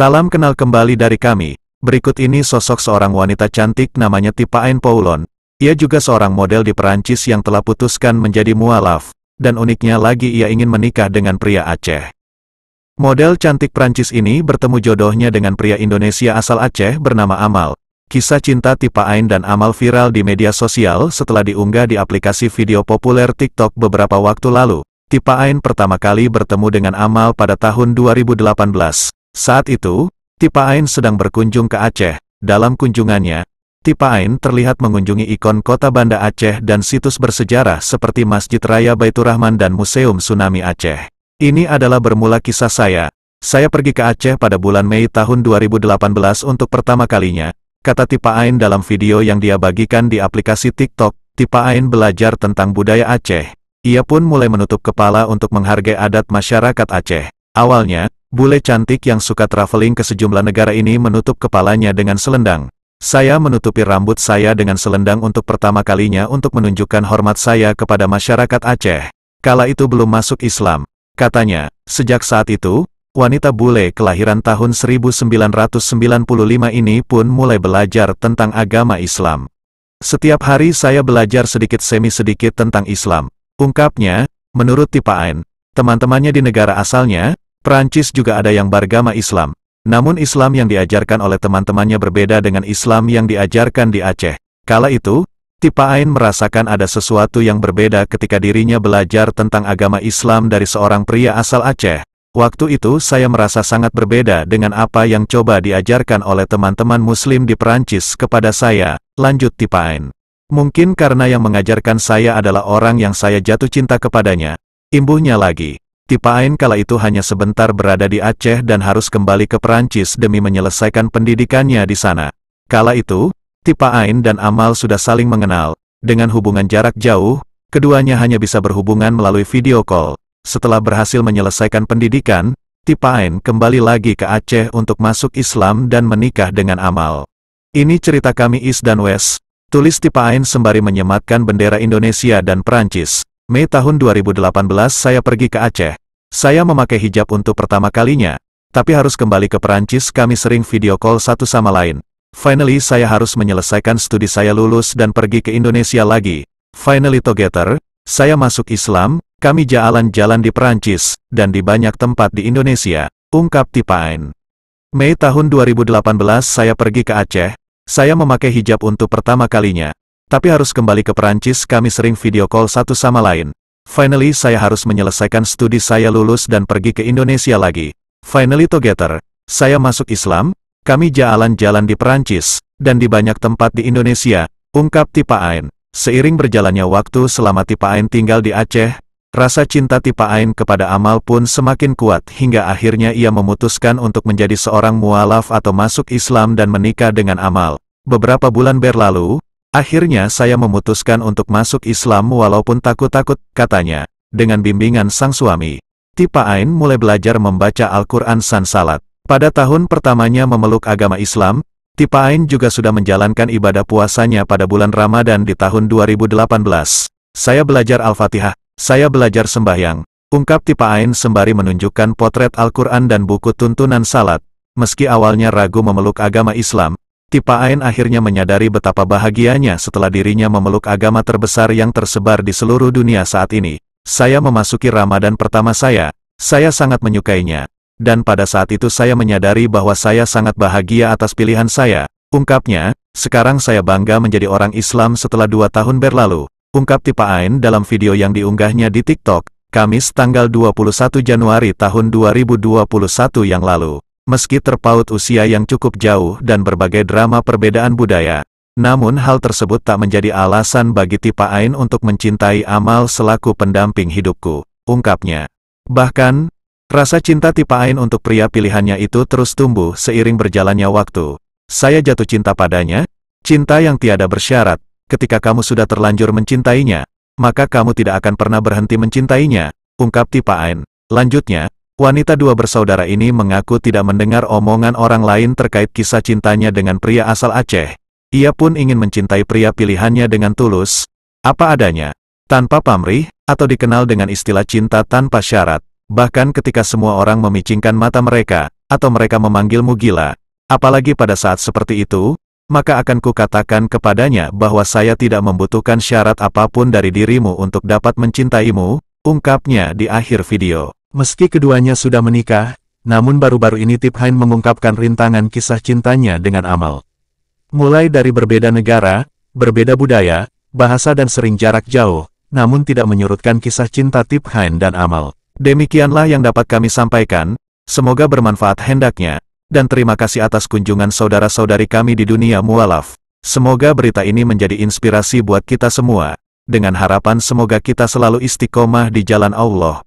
Salam kenal kembali dari kami. Berikut ini sosok seorang wanita cantik namanya Ain Paulon. Ia juga seorang model di Perancis yang telah putuskan menjadi mualaf, dan uniknya lagi ia ingin menikah dengan pria Aceh. Model cantik Perancis ini bertemu jodohnya dengan pria Indonesia asal Aceh bernama Amal. Kisah cinta Ain dan Amal viral di media sosial setelah diunggah di aplikasi video populer TikTok beberapa waktu lalu. Ain pertama kali bertemu dengan Amal pada tahun 2018. Saat itu, Tipa Ain sedang berkunjung ke Aceh. Dalam kunjungannya, Tipa Ain terlihat mengunjungi ikon kota Banda Aceh dan situs bersejarah seperti Masjid Raya Baiturrahman dan Museum Tsunami Aceh. Ini adalah bermula kisah saya. Saya pergi ke Aceh pada bulan Mei tahun 2018 untuk pertama kalinya, kata Tipa Ain dalam video yang dia bagikan di aplikasi TikTok. Tipa Ain belajar tentang budaya Aceh. Ia pun mulai menutup kepala untuk menghargai adat masyarakat Aceh. Awalnya, Bule cantik yang suka traveling ke sejumlah negara ini menutup kepalanya dengan selendang. Saya menutupi rambut saya dengan selendang untuk pertama kalinya untuk menunjukkan hormat saya kepada masyarakat Aceh. Kala itu belum masuk Islam. Katanya, sejak saat itu, wanita bule kelahiran tahun 1995 ini pun mulai belajar tentang agama Islam. Setiap hari saya belajar sedikit semi-sedikit tentang Islam. Ungkapnya, menurut Ain, teman-temannya di negara asalnya, Perancis juga ada yang beragama Islam. Namun Islam yang diajarkan oleh teman-temannya berbeda dengan Islam yang diajarkan di Aceh. Kala itu, Tipa Ain merasakan ada sesuatu yang berbeda ketika dirinya belajar tentang agama Islam dari seorang pria asal Aceh. Waktu itu saya merasa sangat berbeda dengan apa yang coba diajarkan oleh teman-teman muslim di Perancis kepada saya, lanjut Tipa Ain. Mungkin karena yang mengajarkan saya adalah orang yang saya jatuh cinta kepadanya. Imbuhnya lagi. Tipain kala itu hanya sebentar berada di Aceh dan harus kembali ke Perancis demi menyelesaikan pendidikannya di sana. Kala itu, Tipain dan Amal sudah saling mengenal. Dengan hubungan jarak jauh, keduanya hanya bisa berhubungan melalui video call. Setelah berhasil menyelesaikan pendidikan, Tipain kembali lagi ke Aceh untuk masuk Islam dan menikah dengan Amal. Ini cerita kami Is dan Wes, tulis Tipain sembari menyematkan bendera Indonesia dan Perancis. Mei tahun 2018 saya pergi ke Aceh. Saya memakai hijab untuk pertama kalinya, tapi harus kembali ke Perancis kami sering video call satu sama lain. Finally saya harus menyelesaikan studi saya lulus dan pergi ke Indonesia lagi. Finally together, saya masuk Islam, kami jalan-jalan di Perancis, dan di banyak tempat di Indonesia, ungkap Tipain. Mei tahun 2018 saya pergi ke Aceh, saya memakai hijab untuk pertama kalinya, tapi harus kembali ke Perancis kami sering video call satu sama lain. Finally saya harus menyelesaikan studi saya lulus dan pergi ke Indonesia lagi. Finally together, saya masuk Islam, kami jalan-jalan di Perancis, dan di banyak tempat di Indonesia, ungkap Tipa Ain. Seiring berjalannya waktu selama Tipa Ain tinggal di Aceh, rasa cinta Tipa Ain kepada amal pun semakin kuat hingga akhirnya ia memutuskan untuk menjadi seorang mualaf atau masuk Islam dan menikah dengan amal. Beberapa bulan berlalu, Akhirnya saya memutuskan untuk masuk Islam walaupun takut-takut, katanya. Dengan bimbingan sang suami, Tipa Ain mulai belajar membaca Al-Quran San Salat. Pada tahun pertamanya memeluk agama Islam, Tipa Ain juga sudah menjalankan ibadah puasanya pada bulan Ramadan di tahun 2018. Saya belajar Al-Fatihah, saya belajar sembahyang. Ungkap Tipa Ain sembari menunjukkan potret Al-Quran dan buku tuntunan salat. Meski awalnya ragu memeluk agama Islam, Tipa Ain akhirnya menyadari betapa bahagianya setelah dirinya memeluk agama terbesar yang tersebar di seluruh dunia saat ini. Saya memasuki Ramadan pertama saya, saya sangat menyukainya. Dan pada saat itu saya menyadari bahwa saya sangat bahagia atas pilihan saya, ungkapnya, sekarang saya bangga menjadi orang Islam setelah dua tahun berlalu, ungkap Tipa Ain dalam video yang diunggahnya di TikTok, Kamis tanggal 21 Januari tahun 2021 yang lalu. Meski terpaut usia yang cukup jauh dan berbagai drama perbedaan budaya, namun hal tersebut tak menjadi alasan bagi Tipa Ain untuk mencintai Amal selaku pendamping hidupku, ungkapnya. Bahkan, rasa cinta Tipa Ain untuk pria pilihannya itu terus tumbuh seiring berjalannya waktu. Saya jatuh cinta padanya, cinta yang tiada bersyarat. Ketika kamu sudah terlanjur mencintainya, maka kamu tidak akan pernah berhenti mencintainya, ungkap Tipa Ain. Lanjutnya, Wanita dua bersaudara ini mengaku tidak mendengar omongan orang lain terkait kisah cintanya dengan pria asal Aceh. Ia pun ingin mencintai pria pilihannya dengan tulus, apa adanya, tanpa pamrih, atau dikenal dengan istilah cinta tanpa syarat. Bahkan ketika semua orang memicingkan mata mereka, atau mereka memanggilmu gila, apalagi pada saat seperti itu, maka akan kukatakan kepadanya bahwa saya tidak membutuhkan syarat apapun dari dirimu untuk dapat mencintaimu, ungkapnya di akhir video. Meski keduanya sudah menikah, namun baru-baru ini Tip Hain mengungkapkan rintangan kisah cintanya dengan Amal. Mulai dari berbeda negara, berbeda budaya, bahasa dan sering jarak jauh, namun tidak menyurutkan kisah cinta Tip Hain dan Amal. Demikianlah yang dapat kami sampaikan, semoga bermanfaat hendaknya, dan terima kasih atas kunjungan saudara-saudari kami di dunia mualaf. Semoga berita ini menjadi inspirasi buat kita semua, dengan harapan semoga kita selalu istiqomah di jalan Allah.